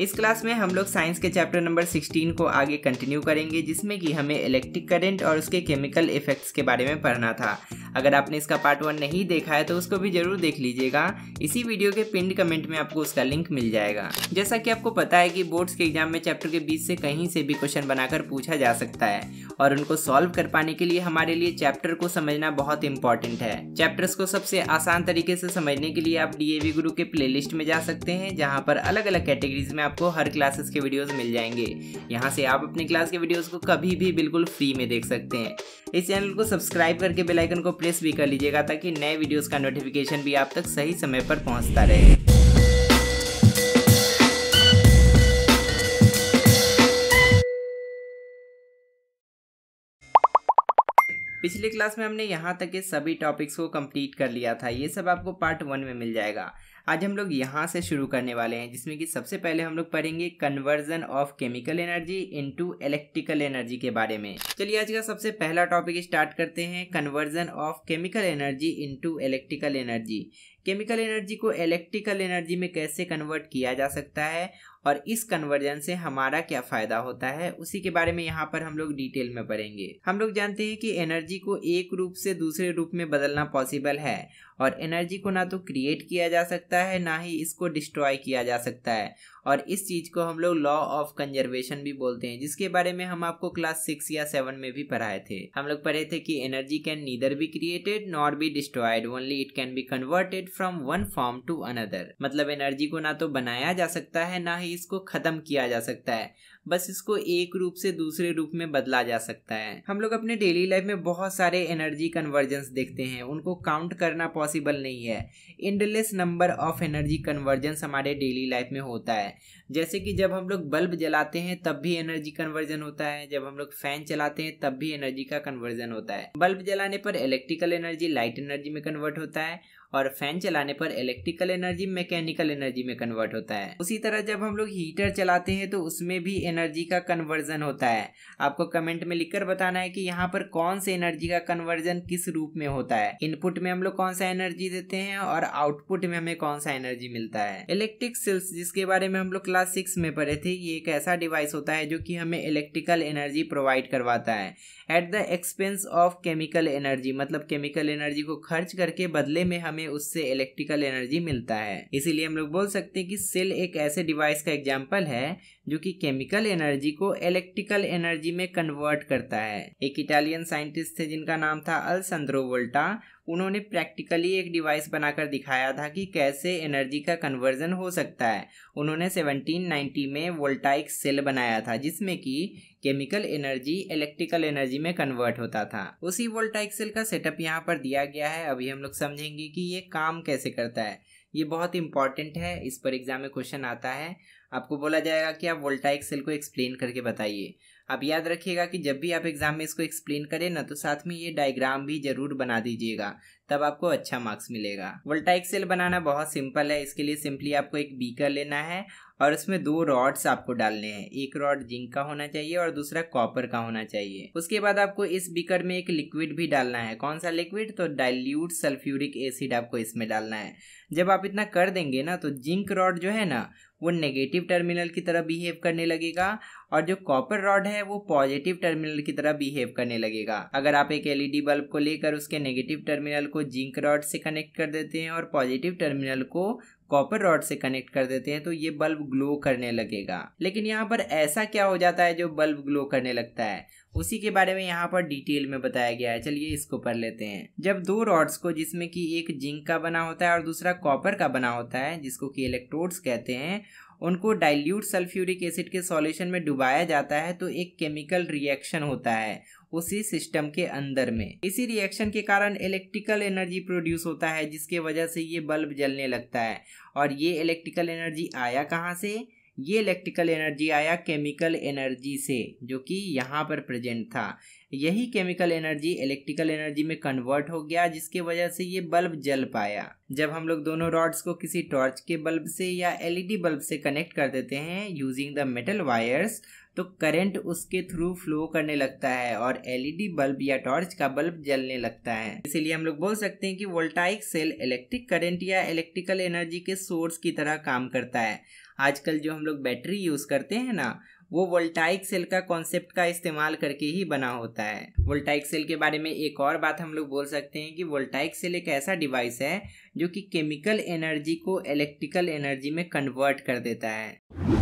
इस क्लास में हम लोग साइंस के चैप्टर नंबर 16 को आगे कंटिन्यू करेंगे जिसमें कि हमें इलेक्ट्रिक करंट और उसके केमिकल इफेक्ट्स के बारे में पढ़ना था अगर आपने इसका पार्ट वन नहीं देखा है तो उसको भी जरूर देख लीजिएगा इसी वीडियो के पिंड कमेंट में आपको उसका लिंक मिल जाएगा जैसा कि आपको पता है कि बोर्ड्स के एग्जाम में चैप्टर के बीच से कहीं से भी क्वेश्चन बनाकर पूछा जा सकता है और उनको सॉल्व कर पाने के लिए हमारे लिए चैप्टर को समझना बहुत इंपॉर्टेंट है चैप्टर्स को सबसे आसान तरीके से समझने के लिए आप डीएवी गुरु के प्लेलिस्ट में जा सकते हैं जहाँ पर अलग अलग कैटेगरीज में आपको हर क्लासेस के वीडियोस मिल जाएंगे यहाँ से आप अपने क्लास के वीडियोस को कभी भी बिल्कुल फ्री में देख सकते हैं इस चैनल को सब्सक्राइब करके बेलाइकन को प्रेस भी कर लीजिएगा ताकि नए वीडियोज़ का नोटिफिकेशन भी आप तक सही समय पर पहुँचता रहे पिछले क्लास में हमने यहाँ तक के सभी टॉपिक्स को कंप्लीट कर लिया था ये सब आपको पार्ट वन में मिल जाएगा आज हम लोग यहाँ से शुरू करने वाले हैं जिसमें कि सबसे पहले हम लोग पढ़ेंगे conversion of chemical energy into electrical energy के बारे में चलिए आज का सबसे पहला टॉपिक स्टार्ट करते हैं conversion of chemical energy into electrical energy chemical energy को इलेक्ट्रिकल एनर्जी में कैसे कन्वर्ट किया जा सकता है और इस कन्वर्जन से हमारा क्या फ़ायदा होता है उसी के बारे में यहाँ पर हम लोग डिटेल में पढ़ेंगे हम लोग जानते हैं कि एनर्जी को एक रूप से दूसरे रूप में बदलना पॉसिबल है और एनर्जी को ना तो क्रिएट किया जा सकता है ना ही इसको डिस्ट्रॉय किया जा सकता है और इस चीज़ को हम लोग लॉ ऑफ कंजर्वेशन भी बोलते हैं जिसके बारे में हम आपको क्लास सिक्स या सेवन में भी पढ़ाए थे हम लोग पढ़े थे कि energy can neither be created nor be destroyed only it can be converted from one form to another मतलब एनर्जी को ना तो बनाया जा सकता है ना ही इसको खत्म किया जा सकता है बस इसको एक रूप से दूसरे रूप में बदला जा सकता है हम लोग अपने डेली लाइफ में बहुत सारे एनर्जी कन्वर्जेंस देखते हैं उनको काउंट करना पॉसिबल नहीं है endless number of energy conversions हमारे डेली लाइफ में होता है जैसे कि जब हम लोग बल्ब जलाते हैं तब भी एनर्जी कन्वर्जन होता है जब हम लोग फैन चलाते हैं तब भी एनर्जी का कन्वर्जन होता है बल्ब जलाने पर इलेक्ट्रिकल एनर्जी लाइट एनर्जी में कन्वर्ट होता है और फैन चलाने पर इलेक्ट्रिकल एनर्जी मैकेनिकल एनर्जी में कन्वर्ट होता है उसी तरह जब हम लोग हीटर चलाते हैं तो उसमें भी एनर्जी का कन्वर्जन होता है आपको कमेंट में लिखकर बताना है कि यहाँ पर कौन से एनर्जी का कन्वर्जन किस रूप में होता है इनपुट में हम लोग कौन सा एनर्जी देते हैं और आउटपुट में हमें कौन सा एनर्जी मिलता है इलेक्ट्रिक सेल्स जिसके बारे में हम लोग क्लास सिक्स में पढ़े थे ये एक ऐसा डिवाइस होता है जो की हमें इलेक्ट्रिकल एनर्जी प्रोवाइड करवाता है at the expense of chemical energy मतलब केमिकल एनर्जी को खर्च करके बदले में हमें हमें उससे इलेक्ट्रिकल एनर्जी मिलता है इसीलिए हम लोग बोल सकते हैं कि सेल एक ऐसे डिवाइस का एग्जाम्पल है जो कि केमिकल एनर्जी को इलेक्ट्रिकल एनर्जी में कन्वर्ट करता है एक इटालियन साइंटिस्ट थे जिनका नाम था अल संद्रो वोल्टा उन्होंने प्रैक्टिकली एक डिवाइस बनाकर दिखाया था कि कैसे एनर्जी का कन्वर्जन हो सकता है उन्होंने 1790 में वोल्टाइक सेल बनाया था जिसमें कि केमिकल एनर्जी इलेक्ट्रिकल एनर्जी में कन्वर्ट होता था उसी वोल्टाइक सेल का सेटअप यहाँ पर दिया गया है अभी हम लोग समझेंगे कि ये काम कैसे करता है ये बहुत इंपॉर्टेंट है इस पर एग्जाम में क्वेश्चन आता है आपको बोला जाएगा कि आप वोल्टाइक सेल को एक्सप्लेन करके बताइए आप याद रखिएगा कि जब भी आप एग्ज़ाम में इसको एक्सप्लेन करें ना तो साथ में ये डायग्राम भी जरूर बना दीजिएगा तब आपको अच्छा मार्क्स मिलेगा वोल्टाइक सेल बनाना बहुत सिंपल है इसके लिए सिंपली आपको एक बीकर लेना है और उसमें दो रॉड्स आपको डालने हैं एक रॉड जिंक का होना चाहिए और दूसरा कॉपर का होना चाहिए उसके बाद आपको इस बीकर में एक लिक्विड भी डालना है कौन सा लिक्विड तो डाइल्यूट सल्फ्यूरिक एसिड आपको इसमें डालना है जब आप इतना कर देंगे ना तो जिंक रॉड जो है ना वो नेगेटिव टर्मिनल की तरह बिहेव करने लगेगा और जो कॉपर रॉड है वो पॉजिटिव टर्मिनल की तरह बिहेव करने लगेगा अगर आप एक एलईडी बल्ब को लेकर उसके नेगेटिव टर्मिनल को जिंक रॉड से कनेक्ट कर देते हैं और पॉजिटिव टर्मिनल को कॉपर रॉड से कनेक्ट कर देते हैं तो ये बल्ब ग्लो करने लगेगा लेकिन यहाँ पर ऐसा क्या हो जाता है जो बल्ब ग्लो करने लगता है उसी के बारे में यहाँ पर डिटेल में बताया गया है चलिए इसको पढ़ लेते हैं जब दो रॉड्स को जिसमें कि एक जिंक का बना होता है और दूसरा कॉपर का बना होता है जिसको कि इलेक्ट्रोड्स कहते हैं उनको डाइल्यूट सल्फ्यूरिक एसिड के सॉल्यूशन में डुबाया जाता है तो एक केमिकल रिएक्शन होता है उसी सिस्टम के अंदर में इसी रिएक्शन के कारण इलेक्ट्रिकल एनर्जी प्रोड्यूस होता है जिसके वजह से ये बल्ब जलने लगता है और ये इलेक्ट्रिकल एनर्जी आया कहाँ से ये इलेक्ट्रिकल एनर्जी आया केमिकल एनर्जी से जो कि यहाँ पर प्रेजेंट था यही केमिकल एनर्जी इलेक्ट्रिकल एनर्जी में कन्वर्ट हो गया जिसके वजह से ये बल्ब जल पाया जब हम लोग दोनों रॉड्स को किसी टॉर्च के बल्ब से या एलईडी बल्ब से कनेक्ट कर देते हैं यूजिंग द मेटल वायर्स तो करंट उसके थ्रू फ्लो करने लगता है और एलईडी बल्ब e या टॉर्च का बल्ब जलने लगता है इसलिए हम लोग बोल सकते हैं कि वोल्टाइक सेल इलेक्ट्रिक करंट या इलेक्ट्रिकल एनर्जी के सोर्स की तरह काम करता है आजकल जो हम लोग बैटरी यूज़ करते हैं ना वो वोल्टाइक सेल का कॉन्सेप्ट का इस्तेमाल करके ही बना होता है वोल्टाइक सेल के बारे में एक और बात हम लोग बोल सकते हैं कि वोल्टाइक सेल एक ऐसा डिवाइस है जो कि केमिकल एनर्जी को इलेक्ट्रिकल एनर्जी में कन्वर्ट कर देता है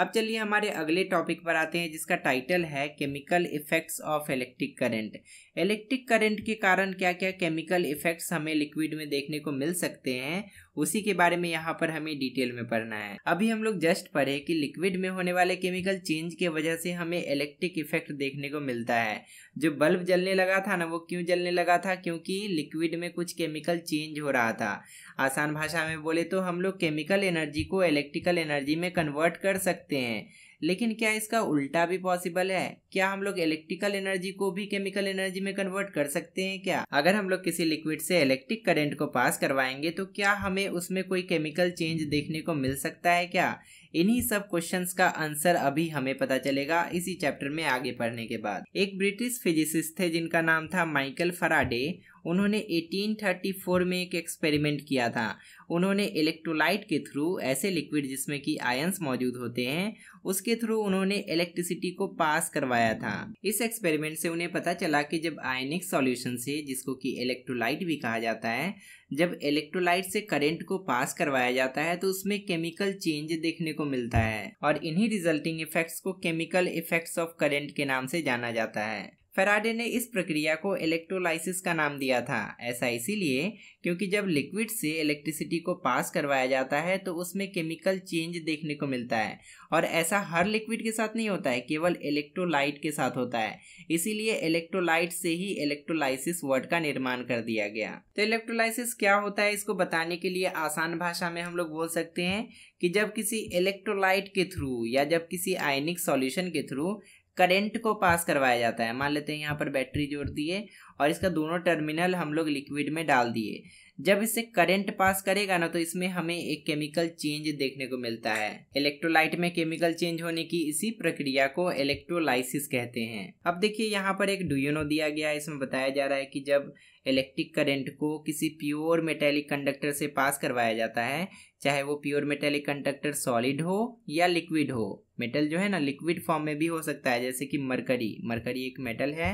अब चलिए हमारे अगले टॉपिक पर आते हैं जिसका टाइटल है chemical effects of electric current electric current के कारण क्या क्या केमिकल इफेक्ट्स हमें लिक्विड में देखने को मिल सकते हैं उसी के बारे में यहाँ पर हमें डिटेल में पढ़ना है अभी हम लोग जस्ट पढ़े कि लिक्विड में होने वाले केमिकल चेंज के वजह से हमें इलेक्ट्रिक इफेक्ट देखने को मिलता है जो बल्ब जलने लगा था ना वो क्यों जलने लगा था क्योंकि लिक्विड में कुछ केमिकल चेंज हो रहा था आसान भाषा में बोले तो हम लोग केमिकल एनर्जी को इलेक्ट्रिकल एनर्जी में कन्वर्ट कर सकते हैं लेकिन क्या इसका उल्टा भी पॉसिबल है क्या हम लोग इलेक्ट्रिकल एनर्जी को भी केमिकल एनर्जी में कन्वर्ट कर सकते हैं क्या अगर हम लोग किसी लिक्विड से इलेक्ट्रिक करंट को पास करवाएंगे तो क्या हमें उसमें कोई केमिकल चेंज देखने को मिल सकता है क्या इन्हीं सब क्वेश्चंस का आंसर अभी हमें पता चलेगा इसी चैप्टर में आगे पढ़ने के बाद एक ब्रिटिश फिजिसिस्ट थे जिनका नाम था माइकल फराडे उन्होंने 1834 में एक एक्सपेरिमेंट किया था उन्होंने इलेक्ट्रोलाइट के थ्रू ऐसे लिक्विड जिसमें कि आयंस मौजूद होते हैं उसके थ्रू उन्होंने इलेक्ट्रिसिटी को पास करवाया था इस एक्सपेरिमेंट से उन्हें पता चला कि जब आयनिक सॉल्यूशन से जिसको कि इलेक्ट्रोलाइट भी कहा जाता है जब इलेक्ट्रोलाइट से करंट को पास करवाया जाता है तो उसमें केमिकल चेंज देखने को मिलता है और इन्हीं रिजल्टिंग इफेक्ट्स को केमिकल इफेक्ट्स ऑफ करंट के नाम से जाना जाता है फेराडे ने इस प्रक्रिया को इलेक्ट्रोलाइसिस का नाम दिया था ऐसा इसीलिए क्योंकि जब लिक्विड से इलेक्ट्रिसिटी को पास करवाया जाता है तो उसमें केमिकल चेंज देखने को मिलता है और ऐसा हर लिक्विड के साथ नहीं होता है केवल इलेक्ट्रोलाइट के साथ होता है इसीलिए इलेक्ट्रोलाइट से ही इलेक्ट्रोलाइसिस वर्ड का निर्माण कर दिया गया तो इलेक्ट्रोलाइसिस क्या होता है इसको बताने के लिए आसान भाषा में हम लोग बोल सकते हैं कि जब किसी इलेक्ट्रोलाइट के थ्रू या जब किसी आयनिक सॉल्यूशन के थ्रू करेंट को पास करवाया जाता है मान लेते हैं यहाँ पर बैटरी जोड़ दिए और इसका दोनों टर्मिनल हम लोग लिक्विड में डाल दिए जब इससे करंट पास करेगा ना तो इसमें हमें एक केमिकल चेंज देखने को मिलता है इलेक्ट्रोलाइट में केमिकल चेंज होने की इसी प्रक्रिया को इलेक्ट्रोलाइसिस कहते हैं अब देखिए यहाँ पर एक डुयोनो दिया गया है इसमें बताया जा रहा है कि जब इलेक्ट्रिक करंट को किसी प्योर मेटेलिक कंडक्टर से पास करवाया जाता है चाहे वो प्योर मेटेलिक कंडक्टर सॉलिड हो या लिक्विड हो मेटल जो है ना लिक्विड फॉर्म में भी हो सकता है जैसे कि मरकरी मरकरी एक मेटल है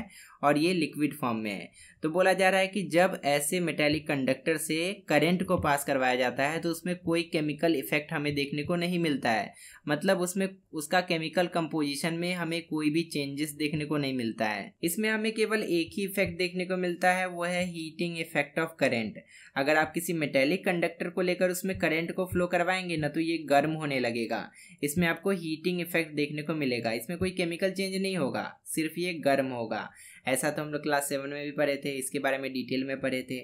और ये लिक्विड फॉर्म में है तो बोला जा रहा है कि जब ऐसे मेटेलिक कंडक्टर से करंट को पास करवाया जाता है तो उसमें कोई केमिकल इफेक्ट हमें देखने को नहीं मिलता है मतलब उसमें उसका केमिकल कंपोजिशन में हमें कोई भी चेंजेस देखने को नहीं मिलता है इसमें हमें केवल एक ही इफेक्ट देखने को मिलता है वह है है हीटिंग इफेक्ट ऑफ करंट अगर आप किसी मेटेलिक कंडक्टर को लेकर उसमें करंट को फ्लो करवाएंगे ना तो ये गर्म होने लगेगा इसमें आपको हीटिंग इफेक्ट देखने को मिलेगा इसमें कोई केमिकल चेंज नहीं होगा सिर्फ ये गर्म होगा ऐसा तो हम लोग क्लास सेवन में भी पढ़े थे इसके बारे में डिटेल में पढ़े थे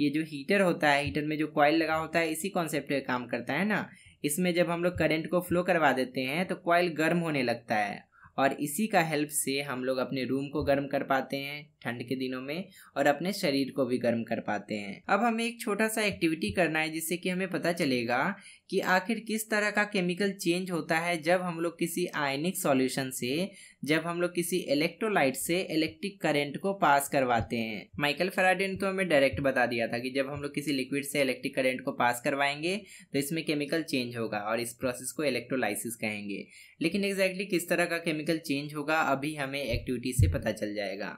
ये जो हीटर होता है हीटर में जो कॉयल लगा होता है इसी कॉन्सेप्ट काम करता है ना इसमें जब हम लोग करंट को फ्लो करवा देते हैं तो कॉयल गर्म होने लगता है और इसी का हेल्प से हम लोग अपने रूम को गर्म कर पाते हैं ठंड के दिनों में और अपने शरीर को भी गर्म कर पाते हैं अब हमें एक छोटा सा एक्टिविटी करना है जिससे कि हमें पता चलेगा कि आखिर किस तरह का केमिकल चेंज होता है जब हम लोग किसी आयनिक सॉल्यूशन से जब हम लोग किसी इलेक्ट्रोलाइट से इलेक्ट्रिक करंट को पास करवाते हैं माइकल फराडे ने तो हमें डायरेक्ट बता दिया था कि जब हम लोग किसी लिक्विड से इलेक्ट्रिक करंट को पास करवाएंगे तो इसमें केमिकल चेंज होगा और इस प्रोसेस को इलेक्ट्रोलाइसिस कहेंगे लेकिन एग्जैक्टली exactly किस तरह का केमिकल चेंज होगा अभी हमें एक्टिविटी से पता चल जाएगा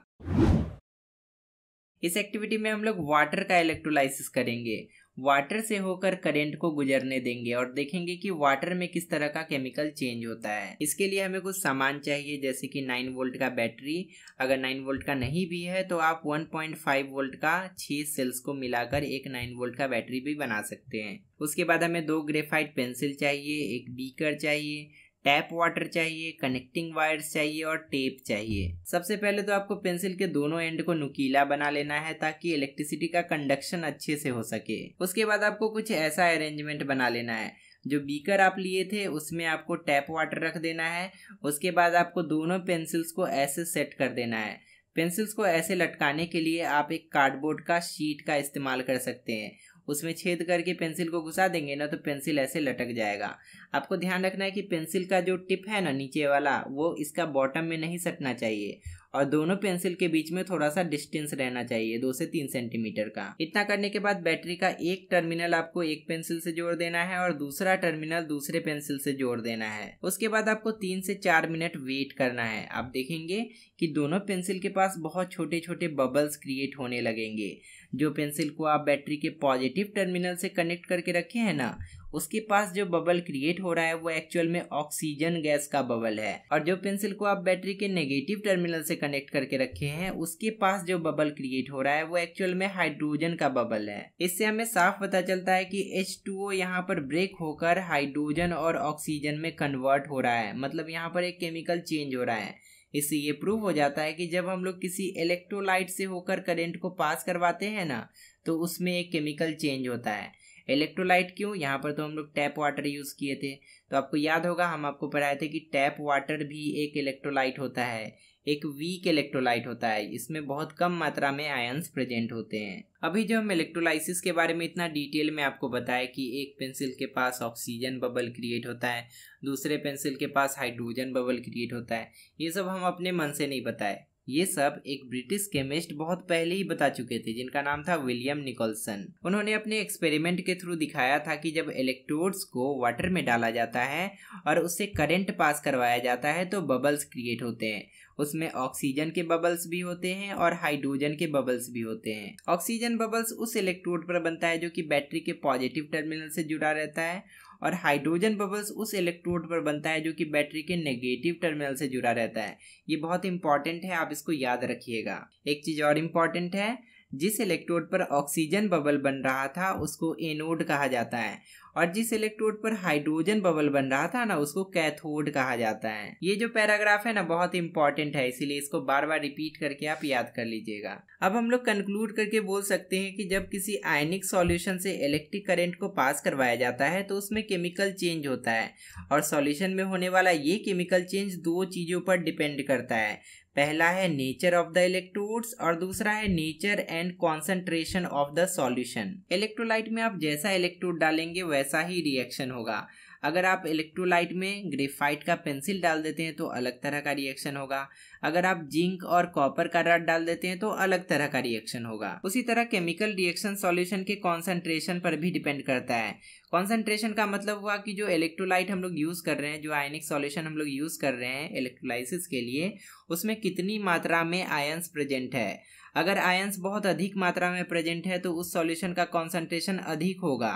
इस एक्टिविटी में हम लोग वाटर का इलेक्ट्रोलाइसिस करेंगे वाटर से होकर करंट को गुजरने देंगे और देखेंगे कि वाटर में किस तरह का केमिकल चेंज होता है इसके लिए हमें कुछ सामान चाहिए जैसे कि 9 वोल्ट का बैटरी अगर 9 वोल्ट का नहीं भी है तो आप 1.5 वोल्ट का 6 सेल्स को मिलाकर एक 9 वोल्ट का बैटरी भी बना सकते हैं उसके बाद हमें दो ग्रेफाइट पेंसिल चाहिए एक बीकर चाहिए टैप वाटर चाहिए कनेक्टिंग वायर्स चाहिए और टेप चाहिए सबसे पहले तो आपको पेंसिल के दोनों एंड को नुकीला बना लेना है ताकि इलेक्ट्रिसिटी का कंडक्शन अच्छे से हो सके उसके बाद आपको कुछ ऐसा अरेंजमेंट बना लेना है जो बीकर आप लिए थे उसमें आपको टैप वाटर रख देना है उसके बाद आपको दोनों पेंसिल्स को ऐसे सेट कर देना है पेंसिल्स को ऐसे लटकाने के लिए आप एक कार्डबोर्ड का शीट का इस्तेमाल कर सकते हैं उसमें छेद करके पेंसिल को घुसा देंगे ना तो पेंसिल ऐसे लटक जाएगा आपको ध्यान रखना है कि पेंसिल का जो टिप है ना नीचे वाला वो इसका बॉटम में नहीं सटना चाहिए और दोनों पेंसिल के बीच में थोड़ा सा डिस्टेंस रहना चाहिए दो से तीन सेंटीमीटर का इतना करने के बाद बैटरी का एक टर्मिनल आपको एक पेंसिल से जोड़ देना है और दूसरा टर्मिनल दूसरे पेंसिल से जोड़ देना है उसके बाद आपको तीन से चार मिनट वेट करना है आप देखेंगे कि दोनों पेंसिल के पास बहुत छोटे छोटे बबल्स क्रिएट होने लगेंगे जो पेंसिल को आप बैटरी के पॉजिटिव टर्मिनल से कनेक्ट करके रखे हैं ना उसके पास जो बबल क्रिएट हो रहा है वो एक्चुअल में ऑक्सीजन गैस का बबल है और जो पेंसिल को आप बैटरी के नेगेटिव टर्मिनल से कनेक्ट करके रखे हैं उसके पास जो बबल क्रिएट हो रहा है वो एक्चुअल में हाइड्रोजन का बबल है इससे हमें साफ पता चलता है कि एच टू यहाँ पर ब्रेक होकर हाइड्रोजन और ऑक्सीजन में कन्वर्ट हो रहा है मतलब यहाँ पर एक केमिकल चेंज हो रहा है इससे ये प्रूव हो जाता है कि जब हम लोग किसी इलेक्ट्रोलाइट से होकर करंट को पास करवाते हैं ना तो उसमें एक केमिकल चेंज होता है इलेक्ट्रोलाइट क्यों यहाँ पर तो हम लोग टैप वाटर यूज़ किए थे तो आपको याद होगा हम आपको पढ़ाए थे कि टैप वाटर भी एक इलेक्ट्रोलाइट होता है एक वीक इलेक्ट्रोलाइट होता है इसमें बहुत कम मात्रा में आयंस प्रेजेंट होते हैं अभी जो हम इलेक्ट्रोलाइसिस के बारे में इतना डिटेल में आपको बताया कि एक पेंसिल के पास ऑक्सीजन बबल क्रिएट होता है दूसरे पेंसिल के पास हाइड्रोजन बबल क्रिएट होता है ये सब हम अपने मन से नहीं बताए ये सब एक ब्रिटिश केमिस्ट बहुत पहले ही बता चुके थे जिनका नाम था विलियम निकोलसन उन्होंने अपने एक्सपेरिमेंट के थ्रू दिखाया था कि जब इलेक्ट्रोड्स को वाटर में डाला जाता है और उससे करंट पास करवाया जाता है तो बबल्स क्रिएट होते हैं उसमें ऑक्सीजन के बबल्स भी होते हैं और हाइड्रोजन के बबल्स भी होते हैं ऑक्सीजन बबल्स उस इलेक्ट्रोड पर बनता है जो कि बैटरी के पॉजिटिव टर्मिनल से जुड़ा रहता है और हाइड्रोजन बबल्स उस इलेक्ट्रोड पर बनता है जो कि बैटरी के नेगेटिव टर्मिनल से जुड़ा रहता है ये बहुत इंपॉर्टेंट है आप इसको याद रखिएगा एक चीज़ और इम्पॉर्टेंट है जिस इलेक्ट्रोड पर ऑक्सीजन बबल बन रहा था उसको एनोड कहा जाता है और जिस इलेक्ट्रोड पर हाइड्रोजन बबल बन रहा था ना उसको कैथोड कहा जाता है ये जो पैराग्राफ है ना बहुत इंपॉर्टेंट है इसीलिए इसको बार बार रिपीट करके आप याद कर लीजिएगा अब हम लोग कंक्लूड करके बोल सकते हैं कि जब किसी आयनिक सॉल्यूशन से इलेक्ट्रिक करंट को पास करवाया जाता है तो उसमें केमिकल चेंज होता है और सॉल्यूशन में होने वाला ये केमिकल चेंज दो चीज़ों पर डिपेंड करता है पहला है नेचर ऑफ द इलेक्ट्रोड्स और दूसरा है nature and concentration of the solution electrolyte में आप जैसा इलेक्ट्रोड डालेंगे वैसा ही रिएक्शन होगा अगर आप इलेक्ट्रोलाइट में ग्रेफाइट का पेंसिल डाल देते हैं तो अलग तरह का रिएक्शन होगा अगर आप जिंक और कॉपर का रड डाल देते हैं तो अलग तरह का रिएक्शन होगा उसी तरह केमिकल रिएक्शन सॉल्यूशन के कॉन्सेंट्रेशन पर भी डिपेंड करता है कॉन्सेंट्रेशन का मतलब हुआ कि जो इलेक्ट्रोलाइट हम लोग यूज़ कर रहे हैं जो आयनिक सॉल्यूशन हम लोग यूज़ कर रहे हैं इलेक्ट्रोलाइसिस के लिए उसमें कितनी मात्रा में आयन्स प्रेजेंट है अगर आयंस बहुत अधिक मात्रा में प्रेजेंट है तो उस सॉल्यूशन का कॉन्सेंट्रेशन अधिक होगा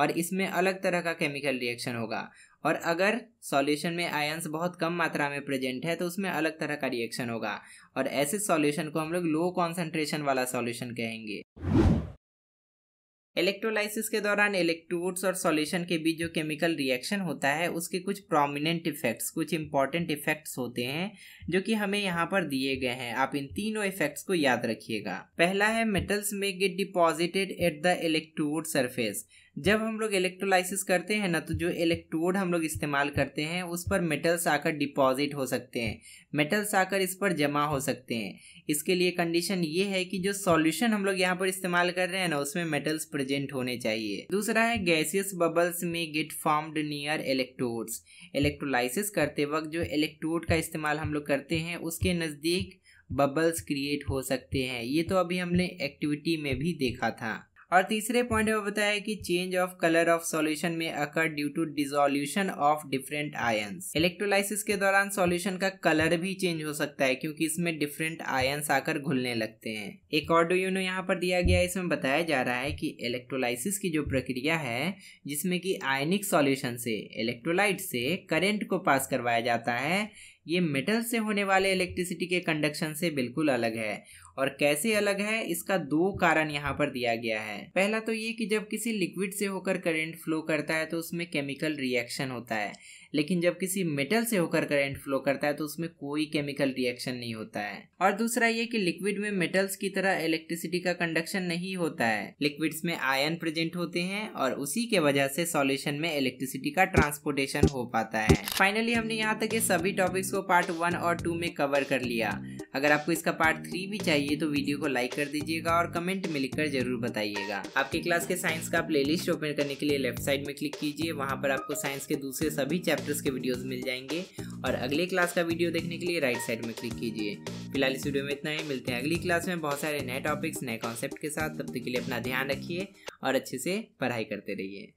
और इसमें अलग तरह का केमिकल रिएक्शन होगा और अगर सॉल्यूशन में आयंस बहुत कम मात्रा में प्रेजेंट है तो उसमें अलग तरह का रिएक्शन होगा और ऐसे सॉल्यूशन को हम लोग लो कॉन्सेंट्रेशन वाला सॉल्यूशन कहेंगे इलेक्ट्रोलाइसिस के दौरान इलेक्ट्रोड्स और सॉल्यूशन के बीच जो केमिकल रिएक्शन होता है उसके कुछ प्रोमिनेंट इफेक्ट्स कुछ इंपॉर्टेंट इफेक्ट्स होते हैं जो कि हमें यहाँ पर दिए गए हैं आप इन तीनों इफेक्ट्स को याद रखिएगा पहला है मेटल्स में get deposited at the electrode surface जब हम लोग इलेक्ट्रोलाइसिस करते हैं ना तो जो इलेक्ट्रोड हम लोग इस्तेमाल करते हैं उस पर मेटल्स आकर डिपॉजिट हो सकते हैं मेटल्स आकर इस पर जमा हो सकते हैं इसके लिए कंडीशन ये है कि जो सॉल्यूशन हम लोग यहाँ पर इस्तेमाल कर रहे हैं ना उसमें मेटल्स प्रेजेंट होने चाहिए दूसरा है गैसियस बबल्स में get formed near electrodes electrolysis करते वक्त जो इलेक्ट्रोड का इस्तेमाल हम लोग करते हैं उसके नज़दीक बबल्स क्रिएट हो सकते हैं ये तो अभी हमने एक्टिविटी में भी देखा था और तीसरे पॉइंट में बताया कि change of colour of solution में occur due to dissolution of different ions electrolysis के दौरान सॉल्यूशन का कलर भी चेंज हो सकता है क्योंकि इसमें डिफरेंट आयंस आकर घुलने लगते हैं एक और यूनो यहाँ पर दिया गया है इसमें बताया जा रहा है कि इलेक्ट्रोलाइसिस की जो प्रक्रिया है जिसमें कि आयनिक सॉल्यूशन से इलेक्ट्रोलाइट से करेंट को पास करवाया जाता है ये मेटल से होने वाले इलेक्ट्रिसिटी के कंडक्शन से बिल्कुल अलग है और कैसे अलग है इसका दो कारण यहाँ पर दिया गया है पहला तो ये कि जब किसी लिक्विड से होकर करंट फ्लो करता है तो उसमें केमिकल रिएक्शन होता है लेकिन जब किसी मेटल से होकर करंट फ्लो करता है तो उसमें कोई केमिकल रिएक्शन नहीं होता है और दूसरा ये कि लिक्विड में मेटल्स की तरह इलेक्ट्रिसिटी का कंडक्शन नहीं होता है लिक्विड्स में आयन प्रेजेंट होते हैं और उसी के वजह से सॉल्यूशन में इलेक्ट्रिसिटी का ट्रांसपोर्टेशन हो पाता है फाइनली हमने यहाँ तक ये सभी टॉपिक्स को पार्ट वन और टू में कवर कर लिया अगर आपको इसका पार्ट थ्री भी चाहिए तो वीडियो को लाइक कर दीजिएगा और कमेंट में लिखकर जरूर बताइएगा आपके क्लास के साइंस का प्लेलिस्ट ओपन करने के लिए लेफ्ट साइड में क्लिक कीजिए वहाँ पर आपको साइंस के दूसरे सभी चैप्टर्स के वीडियोज़ मिल जाएंगे और अगले क्लास का वीडियो देखने के लिए राइट साइड में क्लिक कीजिए फिलहाल इस वीडियो में इतना ही मिलते हैं अगली क्लास में बहुत सारे नए टॉपिक्स नए कॉन्सेप्ट के साथ तब तक के लिए अपना ध्यान रखिए और अच्छे से पढ़ाई करते रहिए